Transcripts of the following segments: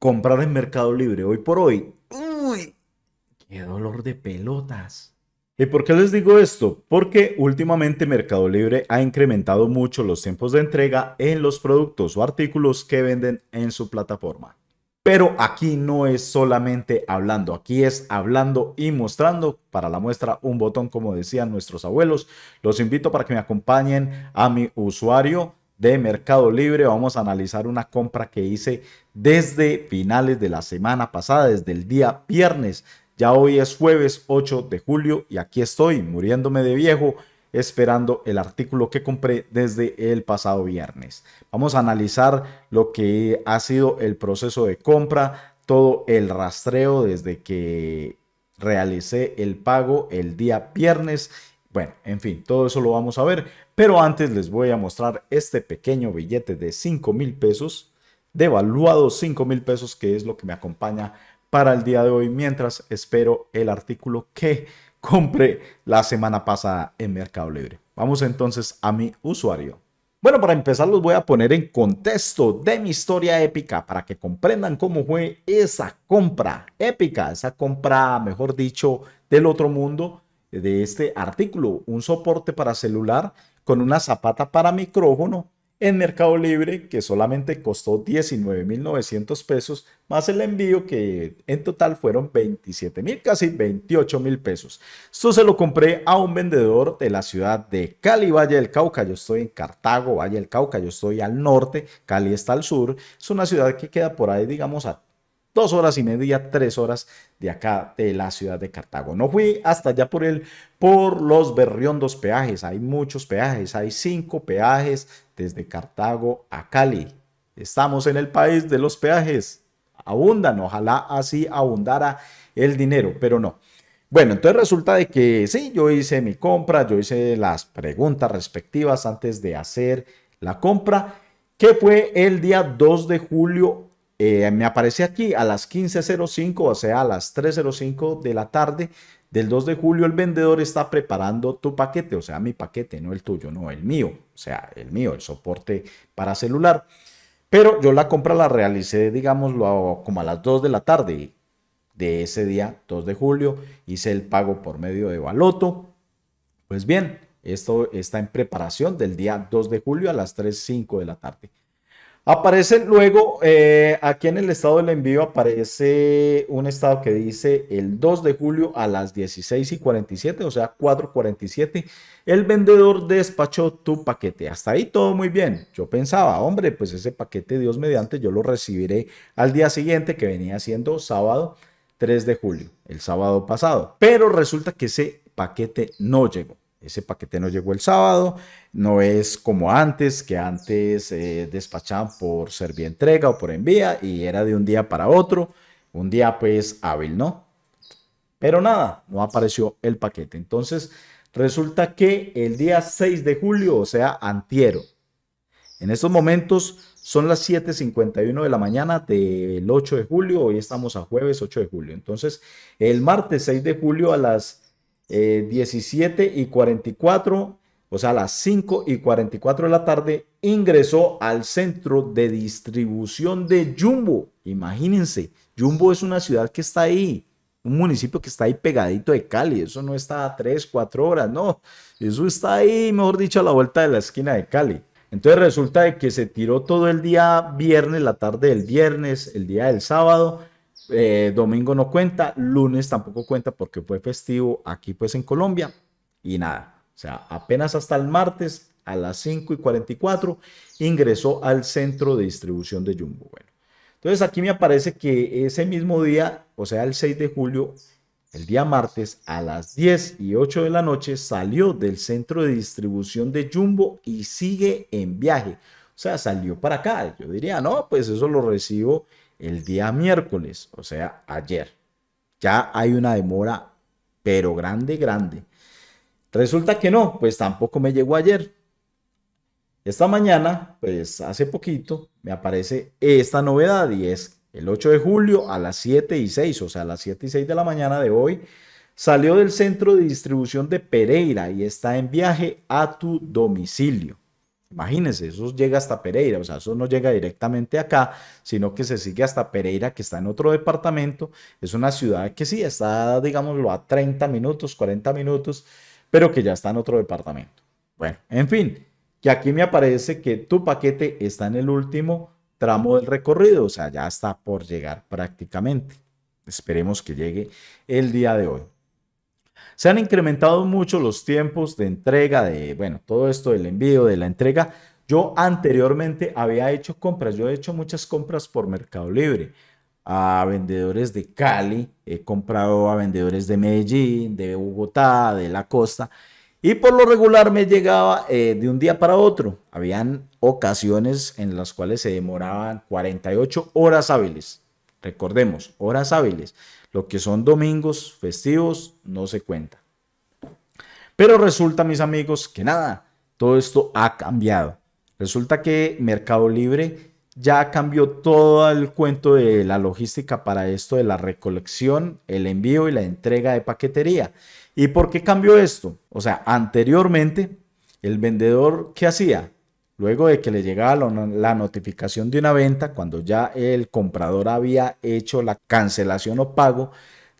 comprar en Mercado Libre hoy por hoy. Uy, qué dolor de pelotas. ¿Y por qué les digo esto? Porque últimamente Mercado Libre ha incrementado mucho los tiempos de entrega en los productos o artículos que venden en su plataforma. Pero aquí no es solamente hablando, aquí es hablando y mostrando. Para la muestra, un botón, como decían nuestros abuelos. Los invito para que me acompañen a mi usuario de Mercado Libre. Vamos a analizar una compra que hice desde finales de la semana pasada, desde el día viernes. Ya hoy es jueves 8 de julio y aquí estoy muriéndome de viejo esperando el artículo que compré desde el pasado viernes. Vamos a analizar lo que ha sido el proceso de compra, todo el rastreo desde que realicé el pago el día viernes bueno, en fin, todo eso lo vamos a ver, pero antes les voy a mostrar este pequeño billete de 5 mil pesos, devaluado 5 mil pesos, que es lo que me acompaña para el día de hoy, mientras espero el artículo que compré la semana pasada en Mercado Libre. Vamos entonces a mi usuario. Bueno, para empezar los voy a poner en contexto de mi historia épica para que comprendan cómo fue esa compra épica, esa compra, mejor dicho, del otro mundo de este artículo, un soporte para celular con una zapata para micrófono en Mercado Libre que solamente costó 19.900 pesos más el envío que en total fueron 27.000, casi 28.000 pesos. Esto se lo compré a un vendedor de la ciudad de Cali, Valle del Cauca. Yo estoy en Cartago, Valle del Cauca, yo estoy al norte, Cali está al sur. Es una ciudad que queda por ahí, digamos, a dos horas y media, tres horas de acá de la ciudad de Cartago. No fui hasta allá por el, por los berriondos peajes. Hay muchos peajes, hay cinco peajes desde Cartago a Cali. Estamos en el país de los peajes. Abundan, ojalá así abundara el dinero, pero no. Bueno, entonces resulta de que sí, yo hice mi compra, yo hice las preguntas respectivas antes de hacer la compra, que fue el día 2 de julio eh, me aparece aquí a las 15.05, o sea, a las 3.05 de la tarde del 2 de julio, el vendedor está preparando tu paquete, o sea, mi paquete, no el tuyo, no, el mío, o sea, el mío, el soporte para celular. Pero yo la compra la realicé, digámoslo, como a las 2 de la tarde de ese día, 2 de julio, hice el pago por medio de Baloto. Pues bien, esto está en preparación del día 2 de julio a las 3.05 de la tarde. Aparece luego, eh, aquí en el estado del envío aparece un estado que dice el 2 de julio a las 16 y 47, o sea 4.47, el vendedor despachó tu paquete. Hasta ahí todo muy bien. Yo pensaba, hombre, pues ese paquete Dios mediante yo lo recibiré al día siguiente que venía siendo sábado 3 de julio, el sábado pasado. Pero resulta que ese paquete no llegó. Ese paquete no llegó el sábado, no es como antes, que antes eh, despachaban por entrega o por envía y era de un día para otro, un día pues hábil, ¿no? Pero nada, no apareció el paquete. Entonces, resulta que el día 6 de julio, o sea, antiero, en estos momentos son las 7.51 de la mañana del 8 de julio, hoy estamos a jueves 8 de julio. Entonces, el martes 6 de julio a las 17 eh, y 44, o sea, a las 5 y 44 de la tarde, ingresó al centro de distribución de Jumbo. Imagínense, Jumbo es una ciudad que está ahí, un municipio que está ahí pegadito de Cali. Eso no está a 3, 4 horas, no. Eso está ahí, mejor dicho, a la vuelta de la esquina de Cali. Entonces resulta de que se tiró todo el día viernes, la tarde del viernes, el día del sábado, eh, domingo no cuenta, lunes tampoco cuenta porque fue festivo aquí pues en Colombia y nada. O sea, apenas hasta el martes a las 5 y 44 ingresó al centro de distribución de Jumbo. Bueno, entonces aquí me aparece que ese mismo día, o sea, el 6 de julio, el día martes a las 10 y 8 de la noche salió del centro de distribución de Jumbo y sigue en viaje. O sea, salió para acá. Yo diría, no, pues eso lo recibo el día miércoles, o sea, ayer. Ya hay una demora, pero grande, grande. Resulta que no, pues tampoco me llegó ayer. Esta mañana, pues hace poquito, me aparece esta novedad y es el 8 de julio a las 7 y 6, o sea, a las 7 y 6 de la mañana de hoy, salió del centro de distribución de Pereira y está en viaje a tu domicilio. Imagínense, eso llega hasta Pereira, o sea, eso no llega directamente acá, sino que se sigue hasta Pereira, que está en otro departamento. Es una ciudad que sí, está, digámoslo, a 30 minutos, 40 minutos, pero que ya está en otro departamento. Bueno, en fin, que aquí me aparece que tu paquete está en el último tramo del recorrido, o sea, ya está por llegar prácticamente. Esperemos que llegue el día de hoy. Se han incrementado mucho los tiempos de entrega, de, bueno, todo esto del envío, de la entrega. Yo anteriormente había hecho compras, yo he hecho muchas compras por Mercado Libre, a vendedores de Cali, he comprado a vendedores de Medellín, de Bogotá, de la costa, y por lo regular me llegaba eh, de un día para otro. Habían ocasiones en las cuales se demoraban 48 horas hábiles Recordemos, horas hábiles, lo que son domingos, festivos, no se cuenta. Pero resulta, mis amigos, que nada, todo esto ha cambiado. Resulta que Mercado Libre ya cambió todo el cuento de la logística para esto de la recolección, el envío y la entrega de paquetería. ¿Y por qué cambió esto? O sea, anteriormente el vendedor, ¿qué hacía? Luego de que le llegaba la notificación de una venta, cuando ya el comprador había hecho la cancelación o pago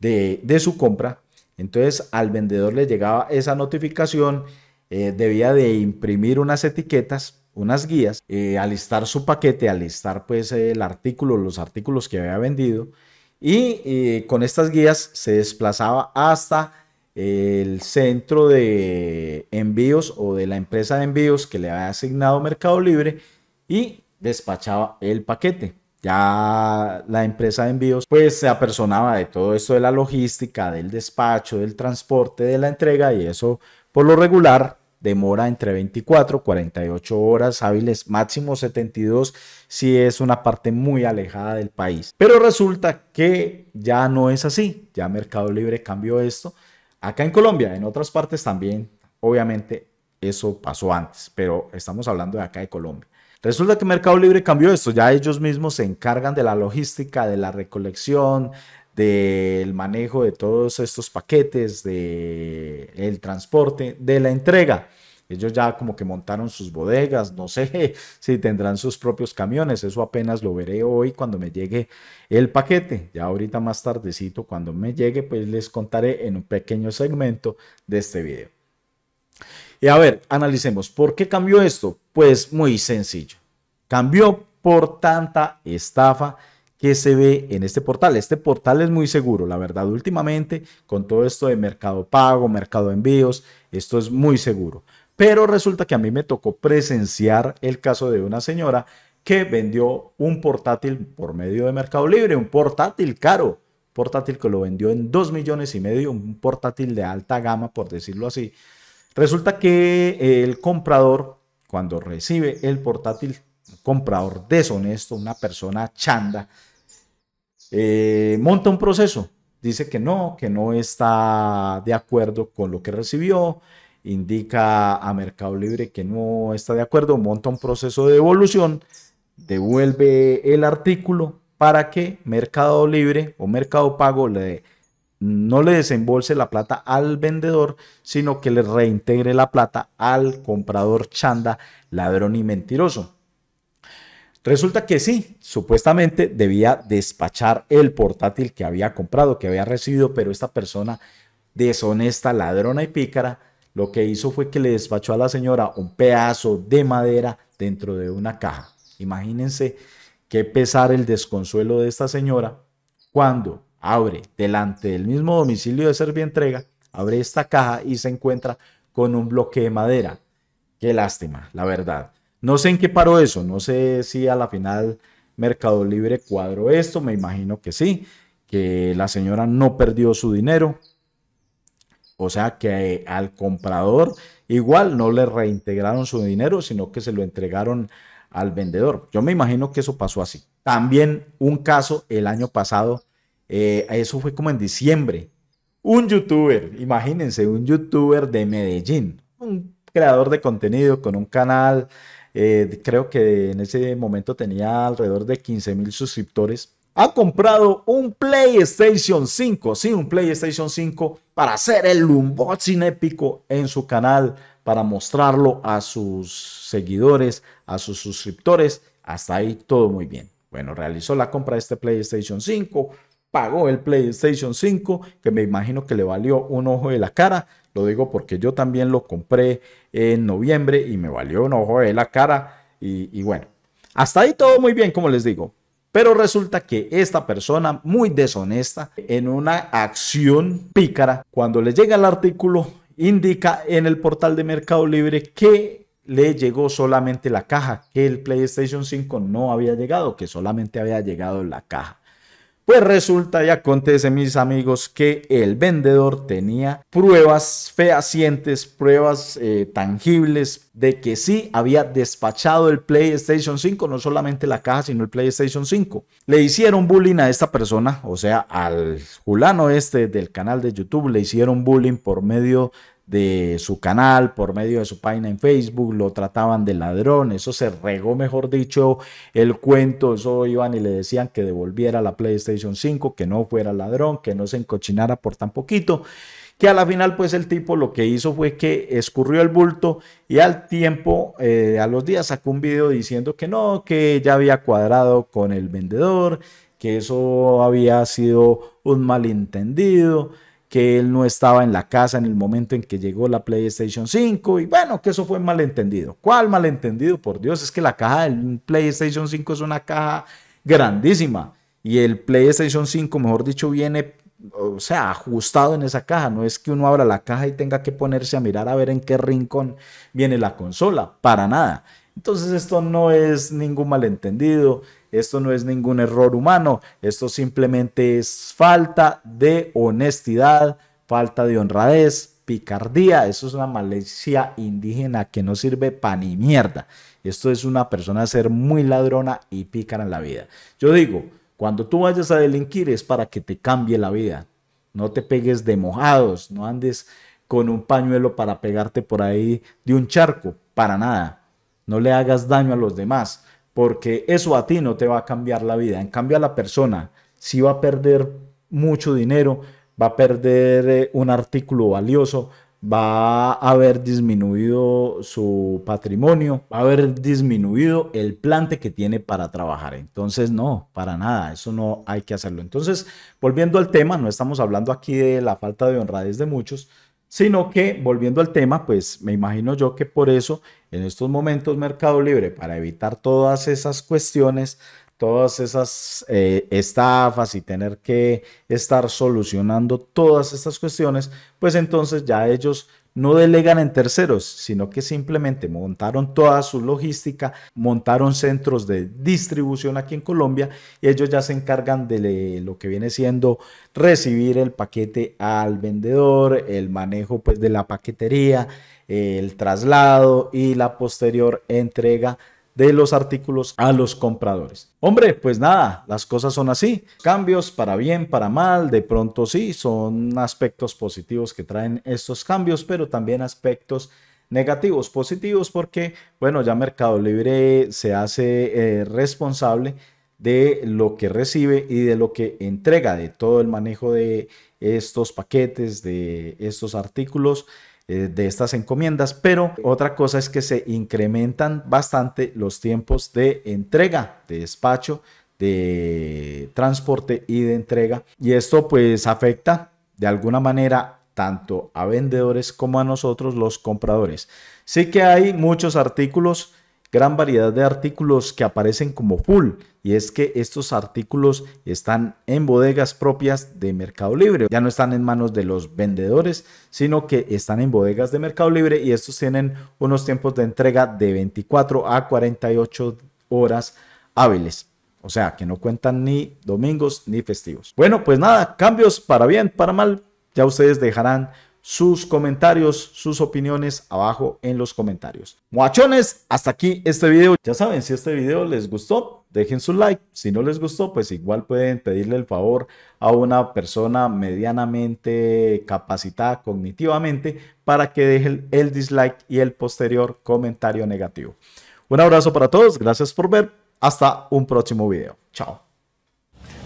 de, su compra, entonces al vendedor le llegaba esa notificación, eh, debía de imprimir unas etiquetas, unas guías, eh, alistar su paquete, alistar pues el artículo, los artículos que había vendido y eh, con estas guías se desplazaba hasta el centro de envíos o de la empresa de envíos que le había asignado Mercado Libre y despachaba el paquete. Ya la empresa de envíos pues se apersonaba de todo esto de la logística, del despacho, del transporte, de la entrega y eso por lo regular demora entre 24 48 horas hábiles, máximo 72 si es una parte muy alejada del país. Pero resulta que ya no es así, ya Mercado Libre cambió esto Acá en Colombia, en otras partes también, obviamente eso pasó antes, pero estamos hablando de acá de Colombia. Resulta que Mercado Libre cambió esto, ya ellos mismos se encargan de la logística, de la recolección, del manejo de todos estos paquetes, del transporte, de la entrega. Ellos ya como que montaron sus bodegas, no sé si tendrán sus propios camiones, eso apenas lo veré hoy cuando me llegue el paquete. Ya ahorita más tardecito, cuando me llegue, pues les contaré en un pequeño segmento de este video. Y a ver, analicemos, ¿por qué cambió esto? Pues muy sencillo. Cambió por tanta estafa que se ve en este portal. Este portal es muy seguro, la verdad, últimamente, con todo esto de mercado pago, mercado envíos, esto es muy seguro. Pero resulta que a mí me tocó presenciar el caso de una señora que vendió un portátil por medio de Mercado Libre, un portátil caro, portátil que lo vendió en 2 millones y medio, un portátil de alta gama, por decirlo así. Resulta que eh, el comprador, cuando recibe el portátil, un comprador deshonesto, una persona chanda, eh, monta un proceso. Dice que no, que no está de acuerdo con lo que recibió, indica a Mercado Libre que no está de acuerdo, monta un proceso de devolución, devuelve el artículo para que Mercado Libre o Mercado Pago no le desembolse la plata al vendedor, sino que le reintegre la plata al comprador chanda, ladrón y mentiroso. Resulta que sí, supuestamente debía despachar el portátil que había comprado, que había recibido, pero esta persona deshonesta, ladrona y pícara lo que hizo fue que le despachó a la señora un pedazo de madera dentro de una caja. Imagínense qué pesar el desconsuelo de esta señora cuando abre delante del mismo domicilio de entrega abre esta caja y se encuentra con un bloque de madera. Qué lástima, la verdad. No sé en qué paró eso, no sé si a la final Mercado Libre cuadró esto, me imagino que sí, que la señora no perdió su dinero, o sea que eh, al comprador igual no le reintegraron su dinero, sino que se lo entregaron al vendedor. Yo me imagino que eso pasó así. También un caso el año pasado, eh, eso fue como en diciembre. Un youtuber, imagínense, un youtuber de Medellín, un creador de contenido con un canal, eh, creo que en ese momento tenía alrededor de 15 mil suscriptores ha comprado un PlayStation 5, sí, un PlayStation 5 para hacer el unboxing épico en su canal, para mostrarlo a sus seguidores, a sus suscriptores. Hasta ahí todo muy bien. Bueno, realizó la compra de este PlayStation 5, pagó el PlayStation 5, que me imagino que le valió un ojo de la cara. Lo digo porque yo también lo compré en noviembre y me valió un ojo de la cara. Y, y bueno, hasta ahí todo muy bien, como les digo. Pero resulta que esta persona, muy deshonesta, en una acción pícara, cuando le llega el artículo, indica en el portal de Mercado Libre que le llegó solamente la caja, que el PlayStation 5 no había llegado, que solamente había llegado la caja. Pues resulta y acontece, mis amigos, que el vendedor tenía pruebas fehacientes, pruebas eh, tangibles de que sí había despachado el PlayStation 5, no solamente la caja, sino el PlayStation 5. Le hicieron bullying a esta persona, o sea, al fulano este del canal de YouTube, le hicieron bullying por medio de su canal, por medio de su página en Facebook, lo trataban de ladrón, eso se regó, mejor dicho, el cuento, eso iban y le decían que devolviera la PlayStation 5, que no fuera ladrón, que no se encochinara por tan poquito, que a la final pues el tipo lo que hizo fue que escurrió el bulto y al tiempo, eh, a los días sacó un video diciendo que no, que ya había cuadrado con el vendedor, que eso había sido un malentendido, que él no estaba en la casa en el momento en que llegó la PlayStation 5 y bueno, que eso fue malentendido. ¿Cuál malentendido? Por Dios, es que la caja del PlayStation 5 es una caja grandísima y el PlayStation 5, mejor dicho, viene, o sea, ajustado en esa caja. No es que uno abra la caja y tenga que ponerse a mirar a ver en qué rincón viene la consola, para nada. Entonces esto no es ningún malentendido, esto no es ningún error humano, esto simplemente es falta de honestidad, falta de honradez, picardía. Eso es una malicia indígena que no sirve para ni mierda. Esto es una persona ser muy ladrona y pícara en la vida. Yo digo, cuando tú vayas a delinquir es para que te cambie la vida. No te pegues de mojados, no andes con un pañuelo para pegarte por ahí de un charco, para nada. No le hagas daño a los demás porque eso a ti no te va a cambiar la vida. En cambio, a la persona sí va a perder mucho dinero, va a perder eh, un artículo valioso, va a haber disminuido su patrimonio, va a haber disminuido el plante que tiene para trabajar. Entonces, no, para nada, eso no hay que hacerlo. Entonces, volviendo al tema, no estamos hablando aquí de la falta de honradez de muchos, sino que volviendo al tema, pues me imagino yo que por eso en estos momentos Mercado Libre, para evitar todas esas cuestiones, todas esas eh, estafas y tener que estar solucionando todas estas cuestiones, pues entonces ya ellos no delegan en terceros, sino que simplemente montaron toda su logística, montaron centros de distribución aquí en Colombia y ellos ya se encargan de lo que viene siendo recibir el paquete al vendedor, el manejo pues de la paquetería, el traslado y la posterior entrega de los artículos a los compradores. Hombre, pues nada, las cosas son así. Cambios para bien, para mal, de pronto sí, son aspectos positivos que traen estos cambios, pero también aspectos negativos, positivos, porque, bueno, ya Mercado Libre se hace eh, responsable de lo que recibe y de lo que entrega, de todo el manejo de estos paquetes, de estos artículos eh, de estas encomiendas, pero otra cosa es que se incrementan bastante los tiempos de entrega, de despacho, de transporte y de entrega. Y esto pues afecta de alguna manera tanto a vendedores como a nosotros los compradores. Sí que hay muchos artículos gran variedad de artículos que aparecen como full y es que estos artículos están en bodegas propias de Mercado Libre, ya no están en manos de los vendedores, sino que están en bodegas de Mercado Libre y estos tienen unos tiempos de entrega de 24 a 48 horas hábiles. O sea, que no cuentan ni domingos ni festivos. Bueno, pues nada, cambios para bien, para mal. Ya ustedes dejarán sus comentarios, sus opiniones abajo en los comentarios. Muachones, hasta aquí este video. Ya saben, si este video les gustó, dejen su like. Si no les gustó, pues igual pueden pedirle el favor a una persona medianamente capacitada cognitivamente para que dejen el dislike y el posterior comentario negativo. Un abrazo para todos, gracias por ver. Hasta un próximo video. Chao.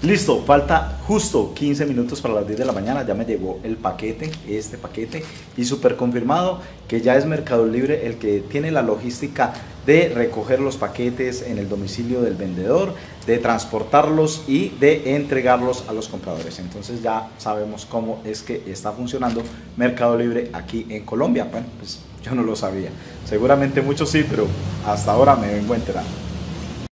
Listo, falta justo 15 minutos para las 10 de la mañana. Ya me llegó el paquete, este paquete, y súper confirmado que ya es Mercado Libre el que tiene la logística de recoger los paquetes en el domicilio del vendedor, de transportarlos y de entregarlos a los compradores. Entonces ya sabemos cómo es que está funcionando Mercado Libre aquí en Colombia. Bueno, pues yo no lo sabía. Seguramente muchos sí, pero hasta ahora me vengo enterando.